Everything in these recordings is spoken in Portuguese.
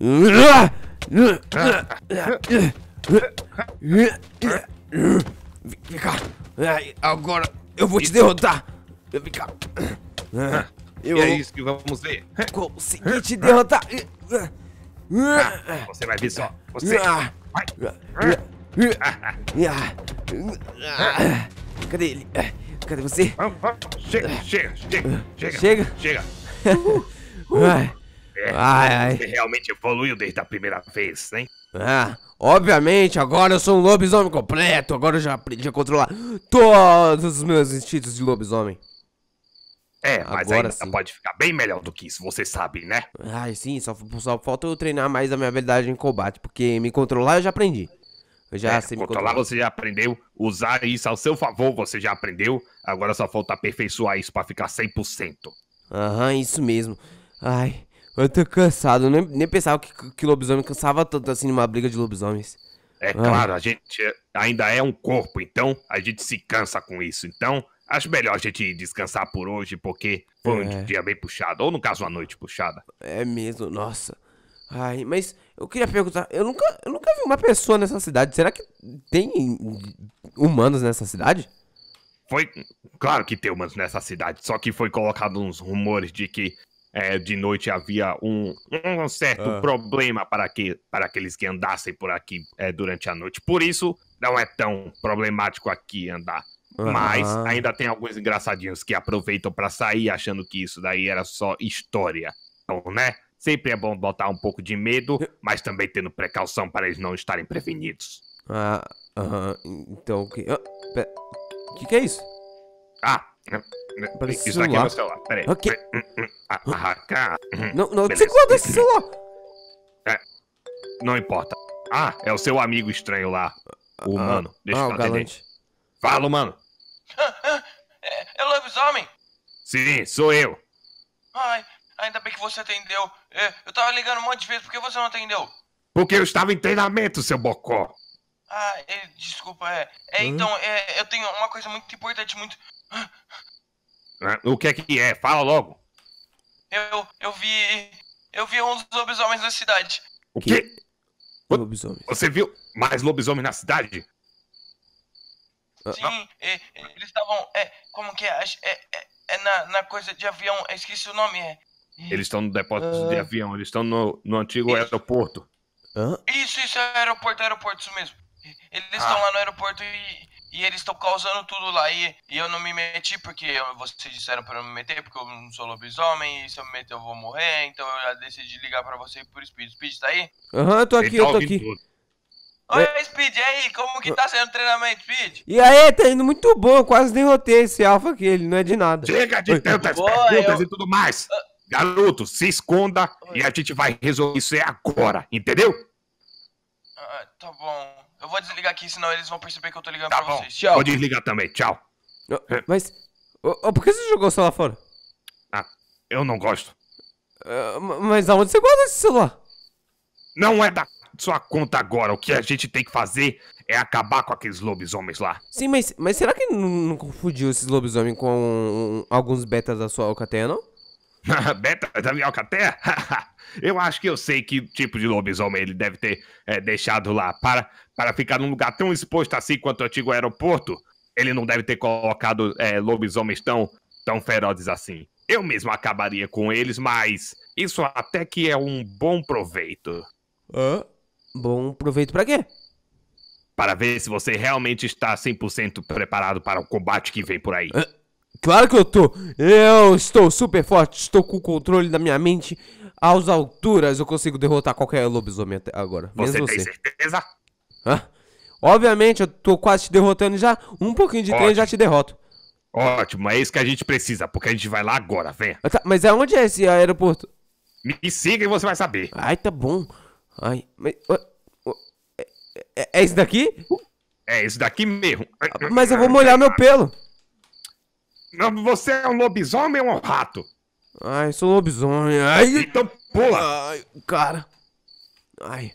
Vem cá. Agora eu vou te derrotar. Vem cá. Eu... é isso que vamos ver. Consegui te derrotar. Você vai ver só. Você. Vai. Cadê ele? Cadê você? Vamos, vamos. Chega, chega, chega. Chega. Chega. chega. É, ai, você realmente evoluiu desde a primeira vez, hein? Ah, obviamente, agora eu sou um lobisomem completo. Agora eu já aprendi a controlar todos os meus instintos de lobisomem. É, mas agora ainda sim. pode ficar bem melhor do que isso, você sabe, né? Ai, sim, só, só falta eu treinar mais a minha habilidade em combate, porque me controlar eu já aprendi. Eu já é, sei controlar, me controlar você já aprendeu, usar isso ao seu favor você já aprendeu, agora só falta aperfeiçoar isso pra ficar 100%. Aham, isso mesmo. Ai, eu tô cansado, eu nem, nem pensava que, que lobisomem cansava tanto assim numa briga de lobisomens. É ah. claro, a gente é, ainda é um corpo, então a gente se cansa com isso. Então, acho melhor a gente descansar por hoje, porque foi é. um dia bem puxado. Ou no caso, uma noite puxada. É mesmo, nossa. Ai, mas eu queria perguntar, eu nunca, eu nunca vi uma pessoa nessa cidade. Será que tem humanos nessa cidade? Foi. Claro que tem humanos nessa cidade, só que foi colocado uns rumores de que é, de noite havia um, um certo ah. problema para, que, para aqueles que andassem por aqui é, durante a noite. Por isso, não é tão problemático aqui andar. Ah. Mas ainda tem alguns engraçadinhos que aproveitam para sair achando que isso daí era só história. Então, né? Sempre é bom botar um pouco de medo, mas também tendo precaução para eles não estarem prevenidos. Ah, aham. Então, o que. O ah, que é isso? Ah, Parece Isso celular. daqui é meu celular, peraí. Ok. Ah, ah, ah uhum. Não, não, Beleza. segura esse celular. É, não importa. Ah, é o seu amigo estranho lá. O ah, humano. Deixa ah, eu atender. Fala, humano. é, é lobisomem? Sim, sou eu. Ai, ainda bem que você atendeu. É, eu tava ligando um monte de vezes, por que você não atendeu? Porque eu estava em treinamento, seu bocó. Ah, é, desculpa, é. é hum? Então, é, eu tenho uma coisa muito importante, muito, né? O que é que é? Fala logo. Eu, eu vi. Eu vi um dos lobisomens na cidade. O quê? O, lobisomem. Você viu mais lobisomem na cidade? Ah. Sim, eles estavam. É, como que é? é? É, é na, na, coisa de avião, esqueci o nome. É. Eles estão no depósito de ah. avião, eles estão no, no antigo isso. aeroporto. Isso, isso é aeroporto, aeroporto, isso mesmo. Eles ah. estão ah. lá no aeroporto e, e eles estão causando tudo lá. E, e eu não me meti porque eu, vocês disseram para eu não me meter, porque eu não sou lobisomem, e se eu me meter eu vou morrer, então eu já decidi ligar para você por Speed. Speed, tá aí? Aham, uhum, tô aqui, eu tô tá aqui. Oi, Speed, e aí, como que tá sendo o treinamento, Speed? E aí, tá indo muito bom, eu quase derrotei esse alfa aqui, ele não é de nada. Chega de tantas Boa, perguntas eu... e tudo mais. Garoto, se esconda Oi. e a gente vai resolver isso é agora, entendeu? Ah, tá bom. Eu vou desligar aqui, senão eles vão perceber que eu tô ligando tá pra bom. vocês. Tchau. Vou desligar também, tchau. É. mas, oh, oh, por que você jogou o celular fora? Ah, eu não gosto. Uh, mas aonde você guarda esse celular? Não é da sua conta agora. O que a gente tem que fazer é acabar com aqueles lobisomens lá. Sim, mas, mas será que não, não confundiu esses lobisomens com um, alguns betas da sua alcateia, não? beta da minha alcateia? Eu acho que eu sei que tipo de lobisomem ele deve ter é, deixado lá. Para, para ficar num lugar tão exposto assim quanto o antigo aeroporto, ele não deve ter colocado é, lobisomens tão, tão ferozes assim. Eu mesmo acabaria com eles, mas isso até que é um bom proveito. Hã? Bom proveito para quê? Para ver se você realmente está 100% preparado para o combate que vem por aí. Claro que eu tô. Eu estou super forte, estou com o controle da minha mente. Aos alturas eu consigo derrotar qualquer lobisomem até agora. Você tem você. Assim. certeza? Hã? Obviamente, eu tô quase te derrotando já. Um pouquinho de treino já te derroto. Ótimo, é isso que a gente precisa, porque a gente vai lá agora, venha. Ah, tá, mas é onde é esse aeroporto? Me siga e você vai saber. Ai, tá bom. Ai, mas. É, é esse é daqui? É esse daqui mesmo. Ah, mas eu vou molhar meu pelo. você é um lobisomem ou um rato? Ai, sou lobisomem. Ai, então pula. Ai, cara. Ai.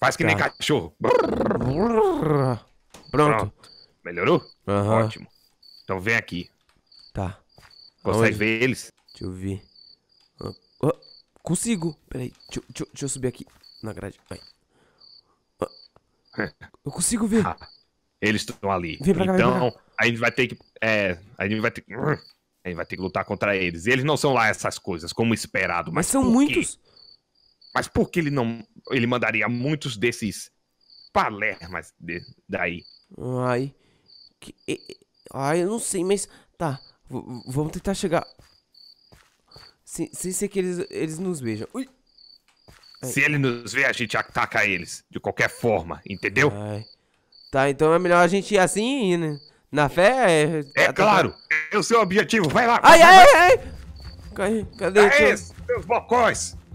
Faz que cara. nem tá. cachorro. Pronto. Pronto. Melhorou? Uhum. Ótimo. Então vem aqui. Tá. Consegue Aonde? ver eles? Deixa eu ver. Ah, ah, consigo. Peraí, deixa, deixa, deixa, eu subir aqui na grade. Vai. Ah. eu consigo ver. eles estão ali. Vem pra cá, então, vem pra então, cá. a gente vai ter que... É, a gente vai ter que... Ele vai ter que lutar contra eles. E eles não são lá essas coisas, como esperado. Mas, mas são muitos. Quê? Mas por que ele não. Ele mandaria muitos desses palermas de, daí? Ai. Que, ai, eu não sei, mas. Tá. Vamos tentar chegar. Sem, sem ser que eles, eles nos vejam. Ui! Se ele nos vê, a gente ataca eles. De qualquer forma, entendeu? Ai. Tá, então é melhor a gente ir assim, né? Na fé é, é. É claro! É o seu objetivo, vai lá! Ai, vai, ai, vai. ai! Cadê? É teu... esse, seus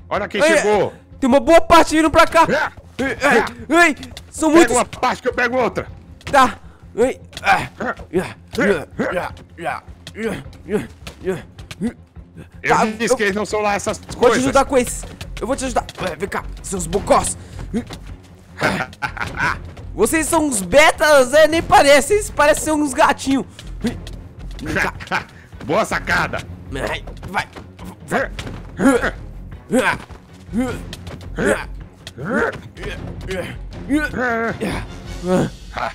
Olha quem ai, chegou! Tem uma boa parte vindo pra cá! Ah, ai, ah, ai, são pega muitos! Pega uma parte que eu pego outra! Tá! Ai, eu tá, disse eu... que eles não são lá essas coisas! Vou te ajudar com esse! Eu vou te ajudar! Vem cá, seus bocós! Vocês são uns betas, é, nem parece. Vocês parecem ser uns gatinhos. Boa sacada. Vai, vai. vai.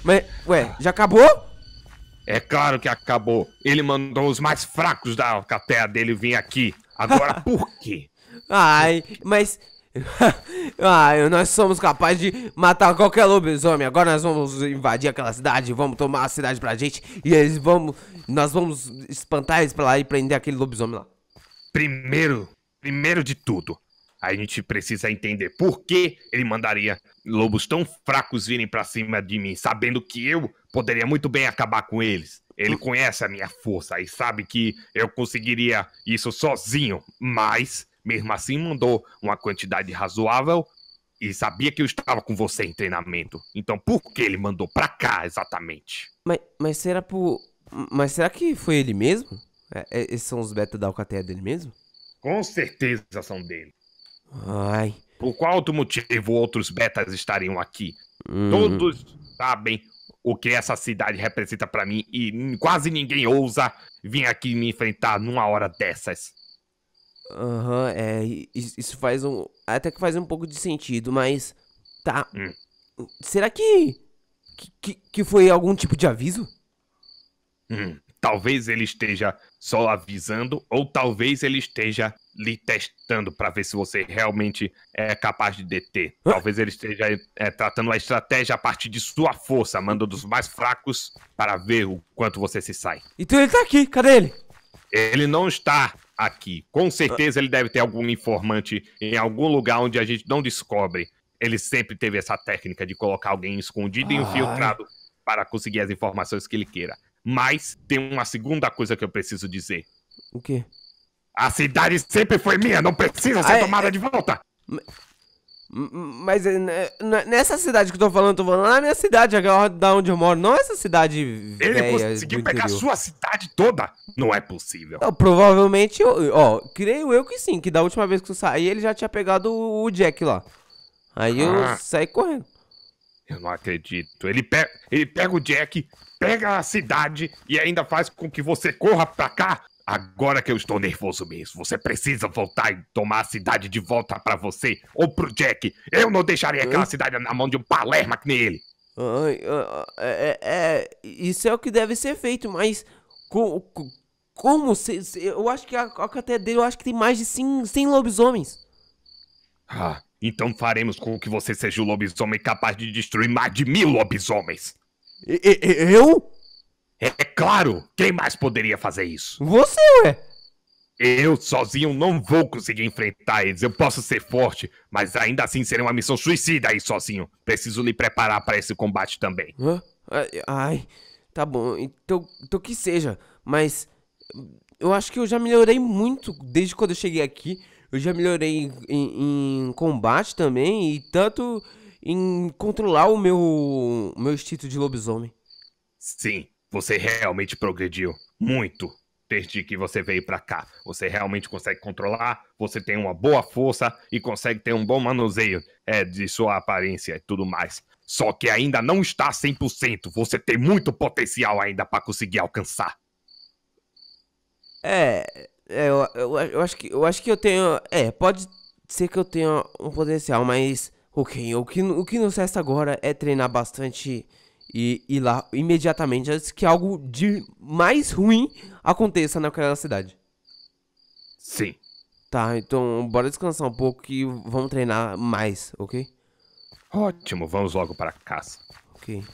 Mas, ué, já acabou? É claro que acabou. Ele mandou os mais fracos da alcateia dele vir aqui. Agora por quê? Ai, mas ah, nós somos capazes de matar qualquer lobisomem. Agora nós vamos invadir aquela cidade, vamos tomar a cidade pra gente e eles vamos, nós vamos espantar eles pra lá e prender aquele lobisomem lá. Primeiro, primeiro de tudo, a gente precisa entender por que ele mandaria lobos tão fracos virem pra cima de mim, sabendo que eu poderia muito bem acabar com eles. Ele hum. conhece a minha força e sabe que eu conseguiria isso sozinho, mas mesmo assim, mandou uma quantidade razoável e sabia que eu estava com você em treinamento. Então, por que ele mandou pra cá exatamente? Mas, mas será por. Mas será que foi ele mesmo? É, é esses são os beta da Alcateia dele mesmo? Com certeza são dele. Ai. Por qual outro motivo outros betas estariam aqui? Hum. Todos sabem o que essa cidade representa para mim e quase ninguém ousa vir aqui me enfrentar numa hora dessas. Aham, uhum, é. Isso faz um. Até que faz um pouco de sentido, mas. Tá. Hum. Será que, que. que foi algum tipo de aviso? Hum. Talvez ele esteja só avisando, ou talvez ele esteja lhe testando para ver se você realmente é capaz de deter. Hã? Talvez ele esteja é, tratando a estratégia a partir de sua força, mandando dos mais fracos para ver o quanto você se sai. Então ele tá aqui, cadê ele? Ele não está aqui. Com certeza ele deve ter algum informante em algum lugar onde a gente não descobre. Ele sempre teve essa técnica de colocar alguém escondido e infiltrado para conseguir as informações que ele queira. Mas tem uma segunda coisa que eu preciso dizer. O quê? A cidade sempre foi minha, não precisa ser ah, é, tomada é. de volta! Mas eh, nessa cidade que eu tô falando, tô falando na minha cidade, agora da onde eu moro, não essa cidade. Ele conseguiu pegar a sua cidade toda? Não é possível. provavelmente, ó, creio eu que sim, que da última vez que eu saí, ele já tinha pegado o Jack lá. Aí ah, eu saí correndo. Eu não acredito. Ele, pe ele pega o Jack, pega a cidade e ainda faz com que você corra pra cá Agora que eu estou nervoso mesmo, você precisa voltar e tomar a cidade de volta para você ou pro Jack. Eu não deixaria aquela cidade na mão de um palerma que nem ele. Ai, ah, ah, é, é, é, isso é o que deve ser feito, mas como, como se, se, eu acho que a, a cadeia dele, eu acho que tem mais de 100, 100 lobisomens. Ah, então faremos com que você seja o lobisomem capaz de destruir mais de mil lobisomens. eu? É claro! Quem mais poderia fazer isso? Você, ué! Eu sozinho não vou conseguir enfrentar eles. Eu posso ser forte, mas ainda assim seria uma missão suicida aí sozinho. Preciso me preparar para esse combate também. Hã? Ai, tá bom. Então, então que seja. Mas eu acho que eu já melhorei muito desde quando eu cheguei aqui. Eu já melhorei em, em combate também e tanto em controlar o meu, meu instinto de lobisomem. Sim, você realmente progrediu muito desde que você veio para cá. Você realmente consegue controlar, você tem uma boa força e consegue ter um bom manuseio é, de sua aparência e tudo mais. Só que ainda não está 100%. Você tem muito potencial ainda para conseguir alcançar. É, é eu, eu, eu, acho que eu acho que eu tenho, é, pode ser que eu tenha um potencial, mas OK, o que o que, o que nos resta agora é treinar bastante e, ir lá, imediatamente, antes que algo de mais ruim aconteça naquela cidade. Sim. Tá, então bora descansar um pouco e vamos treinar mais, ok? Ótimo, vamos logo para casa. Ok.